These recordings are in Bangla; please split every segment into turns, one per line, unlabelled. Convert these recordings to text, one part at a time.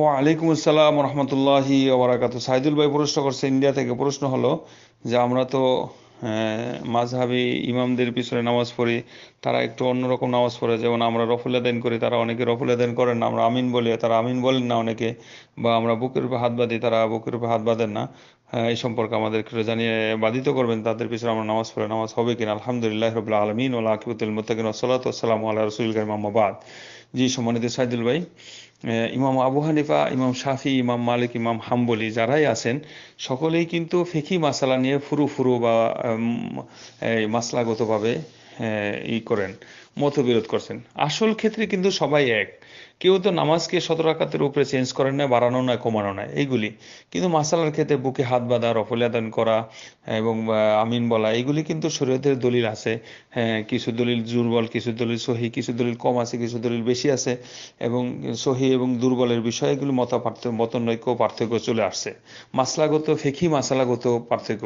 ওয়ালাইকুম আসসালাম রহমতুল্লাহি ওবরাকাত সাইদুল ভাই প্রশ্ন করছে ইন্ডিয়া থেকে প্রশ্ন হলো যে আমরা তো মাঝহাবি ইমামদের পিছনে নামাজ পড়ি তারা একটু অন্যরকম নামাজ পড়ে যেমন আমরা রফুল আদান করি তারা অনেকে রফুল আদান করেন না আমরা আমিন বলি তারা আমিন বলেন না অনেকে বা আমরা বুকের উপর হাত বাঁধি তারা বুকের উপর হাত বাঁধেন না হ্যাঁ, এই সম্পর্কে আমাদের একটু জানিয়ে বাধিত করবেন তাদের পিছনে আমরা নামাজ পড়ে নামাজ হবে কিনা আলহামদুলিল্লাহ রবুল্লা আলমিন ওলা আকিবুল মোতাকিন ওসলাত আসসালামু আল্লাহ রসুল কারিমাম্মাবাদ জি সম্মানিত সাইদুল ভাই ইমাম আবু হানিফা ইমাম শাফি ইমাম মালিক ইমাম হাম্বলি যারাই আছেন সকলেই কিন্তু ফেকি মাসালা নিয়ে ফুরু ফুরু বা মাসলাগতভাবে ই করেন মতবিরোধ করছেন আসল ক্ষেত্রে কিন্তু সবাই এক কেউ তো নামাজকে সতেরো আকাতের উপরে চেঞ্জ করে নেয় বাড়ানো নয় কমানো নয় এইগুলি কিন্তু মাসালার ক্ষেত্রে বুকে হাত বাঁধা রফলিয়াদান করা হ্যাঁ, এবং আমিন বলা এগুলি কিন্তু শরীয়তের দলিল আছে হ্যাঁ কিছু দলিল দুর্বল কিছু দলিল সহি কিছু দলিল কম আছে কিছু দলিল বেশি আছে এবং সহি এবং দুর্বলের বিষয় এগুলি মতা মতনৈক্য পার্থক্য চলে আসছে মাসলাগত ফেকি মাসালাগত পার্থক্য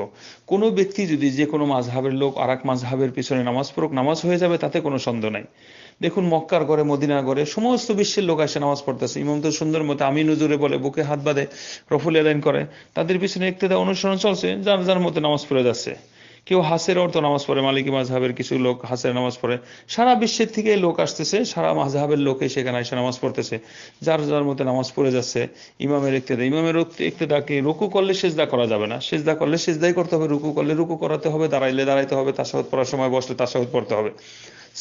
কোনো ব্যক্তি যদি যে কোনো মাঝহাবের লোক আর এক মাঝহাবের পিছনে নামাজ পড়ুক নামাজ হয়ে যাবে তাতে কোনো সন্দেহ নাই দেখুন মক্কার ঘরে মদিনা ঘরে সমস্ত বিশ্বের মিছিল লোক আসে নামাজ পড়তেছে ইমাম তো সুন্দর মতো আমি নজরে বলে বুকে হাত বাঁধে রফুল এলাইন করে তাদের পিছনে একতেদা অনুসরণ চলছে যার যার মতো নামাজ পড়ে যাচ্ছে কেউ হাসের অর্থ নামাজ পড়ে মালিকী মাঝহাবের কিছু লোক হাসের নামাজ পড়ে সারা বিশ্বের থেকে লোক আসতেছে সারা মাঝহাবের লোকে সেখানে এসে নামাজ পড়তেছে যার যার মতো নামাজ পড়ে যাচ্ছে ইমামের ইক্তেদা ইমামের ইক্তেদাকে রুকু করলে সেজদা করা যাবে না সেজদা করলে সেজদাই করতে হবে রুকু করলে রুকু করাতে হবে দাঁড়াইলে দাঁড়াইতে হবে তাসাহত পড়ার সময় বসলে তাসাহত পড়তে হবে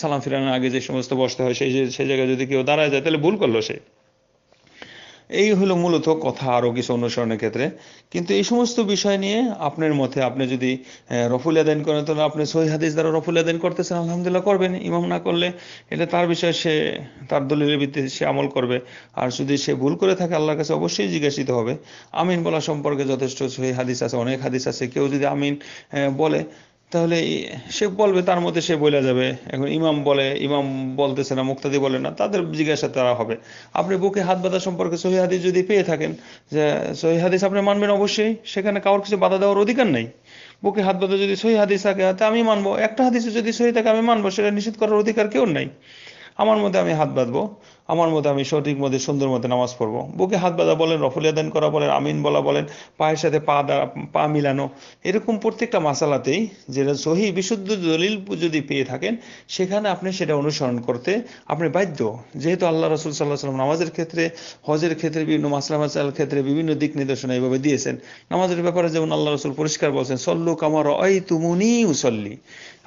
সালাম ফিরানোর আগে যে সমস্ত বসতে হয় সেই সেই জায়গায় যদি কেউ দাঁড়ায় যায় তাহলে ভুল করলো সে এই হলো মূলত কথা আরও কিছু অনুসরণের ক্ষেত্রে কিন্তু এই সমস্ত বিষয় নিয়ে আপনার মতে আপনি যদি রফুল আদায়ন করেন তাহলে আপনি সহি হাদিস দ্বারা রফুল আদায়ন করতেছেন আলহামদুলিল্লাহ করবেন ইমাম না করলে এটা তার বিষয়ে সে তার দলিলের ভিত্তিতে সে আমল করবে আর যদি সে ভুল করে থাকে আল্লাহর কাছে অবশ্যই জিজ্ঞাসিত হবে আমিন বলা সম্পর্কে যথেষ্ট সহি হাদিস আছে অনেক হাদিস আছে কেউ যদি আমিন বলে তাহলে সে বলবে তার মধ্যে সে বলে যাবে এখন ইমাম বলে ইমাম বলতেছে না মুক্তাদি বলে না তাদের জিজ্ঞাসা তারা হবে আপনি বুকে হাত বাঁধা সম্পর্কে সহি হাদিস যদি পেয়ে থাকেন যে সহি হাদিস আপনি মানবেন অবশ্যই সেখানে কারোর কিছু বাধা দেওয়ার অধিকার নেই বুকে হাত বাঁধা যদি সহি হাদিস থাকে তা আমি মানবো একটা হাদিসে যদি সহি থাকে আমি মানবো সেটা নিষেধ করার অধিকার কেউ নাই আমার মধ্যে আমি হাত বাঁধবো আমার মতে আমি সঠিক মতে সুন্দর মতে নামাজ পড়বো বুকে হাত বাঁধা বলেন রফল দান করা বলেন আমিন বলা বলেন পায়ের সাথে পা পা মিলানো এরকম প্রত্যেকটা মাসালাতেই যেটা সহি বিশুদ্ধ দলিল যদি পেয়ে থাকেন সেখানে আপনি সেটা অনুসরণ করতে আপনি বাধ্য যেহেতু আল্লাহ রসুল সাল্লাহ সাল্লাম নামাজের ক্ষেত্রে হজের ক্ষেত্রে বিভিন্ন মাসলা মাসাল ক্ষেত্রে বিভিন্ন দিক নির্দেশনা এইভাবে দিয়েছেন নামাজের ব্যাপারে যেমন আল্লাহ রসুল পরিষ্কার বলছেন সল্লু কামার অই তুমুনি উসল্লি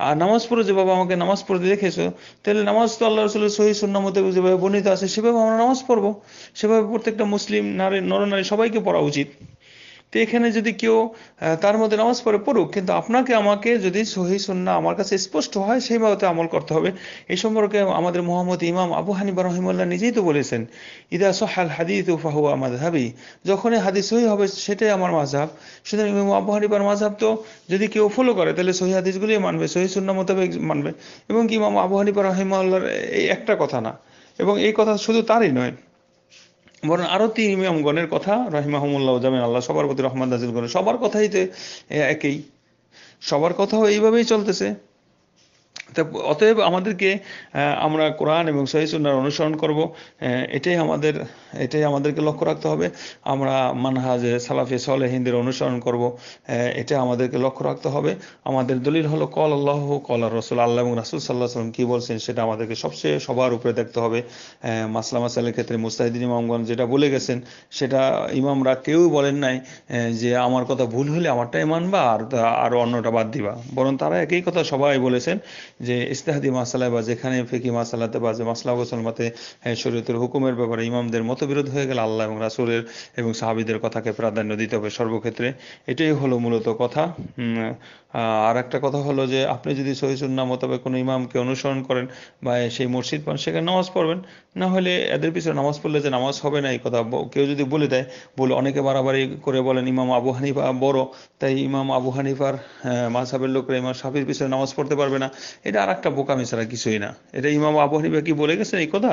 আর নামাজ পড়ে যে বাবা আমাকে নামাজ পড়তে দেখেছো তাহলে নামাজ তো আল্লাহ রসুলের সহি সুন্নামতে যেভাবে বর্ণিত আছে সেভাবে আমরা নামাজ পড়বো সেভাবে প্রত্যেকটা মুসলিম নারী নরনারী সবাইকে পড়া উচিত তো এখানে যদি কেউ তার মধ্যে নামাজ পড়ে পড়ুক কিন্তু আপনাকে আমাকে যদি সহি সন্না আমার কাছে স্পষ্ট হয় সেইভাবে আমল করতে হবে এই সম্পর্কে আমাদের মোহাম্মদ ইমাম আবু হানিবা রহিমুল্লাহ নিজেই তো বলেছেন ইদা সোহাল হাদি হাদিদ ফাহু আমাদের হাবি যখনই হাদি সহি হবে সেটাই আমার মাঝাব সুতরাং ইমাম আবু হানিবার মাঝাব তো যদি কেউ ফলো করে তাহলে সহি হাদিসগুলি মানবে সহি সন্না মোতাবেক মানবে এবং কি ইমাম আবু হানিবা রহিমাল্লাহর এই একটা কথা না এবং এই কথা শুধু তারই নয় বরং আরও তিন ইমামগণের কথা রহিমাহমুল্লাহ জামিন আল্লাহ সবার প্রতি রহমান নাজিল করেন সবার কথাই তো একই সবার কথাও এইভাবেই চলতেছে তা অতএব আমাদেরকে আমরা কোরআন এবং সহিসুন্নার অনুসরণ করব এটাই আমাদের এটাই আমাদেরকে লক্ষ্য রাখতে হবে আমরা মানহাজ সালাফে সলে হিন্দির অনুসরণ করব এটা আমাদেরকে লক্ষ্য রাখতে হবে আমাদের দলিল হলো কল আল্লাহ কল রসুল আল্লাহ এবং রাসুল সাল্লাহ সাল্লাম কী বলছেন সেটা আমাদেরকে সবচেয়ে সবার উপরে দেখতে হবে মাসলা মাসালের ক্ষেত্রে মুস্তাহিদিন ইমামগঞ্জ যেটা বলে গেছেন সেটা ইমামরা কেউ বলেন নাই যে আমার কথা ভুল হলে আমারটাই মানবা আর আর অন্যটা বাদ দিবা বরং তারা একই কথা সবাই বলেছেন যে ইস্তেহাদি মাসালায় বা যেখানে ফেকি মাসালাতে বা যে মাসলা গোসল গোসলমাতে হ্যাঁ, শরীয়তের হুকুমের ব্যাপারে ইমামদের মতবিরোধ হয়ে গেলে আল্লাহ এবং রাসুলের এবং সাহাবিদের কথাকে প্রাধান্য দিতে হবে সর্বক্ষেত্রে এটাই হলো মূলত কথা আর একটা কথা হলো যে আপনি যদি সহিসুন্না মোতাবেক কোনো ইমামকে অনুসরণ করেন বা সেই মসজিদ পান সেখানে নামাজ পড়বেন না হলে এদের পিছনে নামাজ পড়লে যে নামাজ হবে না এই কথা কেউ যদি বলে দেয় বলে অনেকে বাড়াবাড়ি করে বলেন ইমাম আবু হানিফা বড় তাই ইমাম আবু হানিফার মাঝহাবের লোকরা ইমাম সাফির পিছনে নামাজ পড়তে পারবে না এটা আর একটা বোকামি ছাড়া কিছুই না এটা ইমাম আবু হানিফা কি বলে গেছেন এই কথা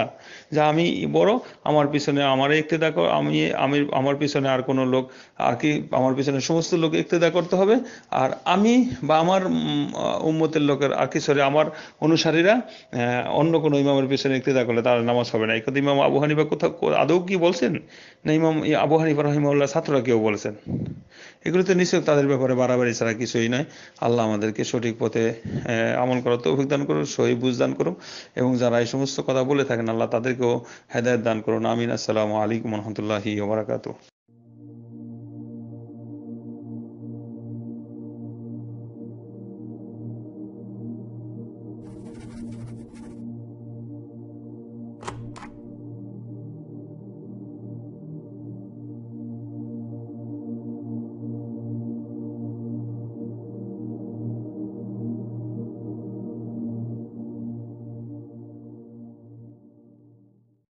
যে আমি বড় আমার পিছনে আমার ইক্তেদা আমি আমি আমার পিছনে আর কোনো লোক আর কি আমার পিছনে সমস্ত লোক ইক্তেদা করতে হবে আর আমি বা আমার উম্মতের লোকের আর কি সরি আমার অনুসারীরা অন্য কোনো ইমামের পিছনে ইক্তেদা করলে তার নামাজ হবে না এই কথা ইমাম আবু হানিফা কোথাও আদৌ কি বলছেন না ইমাম আবু হানিফা রহিমাউল্লাহ ছাত্ররা কেউ বলছেন এগুলো তো নিশ্চয় তাদের ব্যাপারে বাড়াবাড়ি ছাড়া কিছুই নয় আল্লাহ আমাদেরকে সঠিক পথে আমল করে করার তৌফিক দান করুন সহি বুঝ দান করুন এবং যারা এই সমস্ত কথা বলে থাকেন আল্লাহ তাদেরকেও হেদায়ত দান করুন আমিন আসসালামু আলাইকুম রহমতুল্লাহি ওবরাকাতু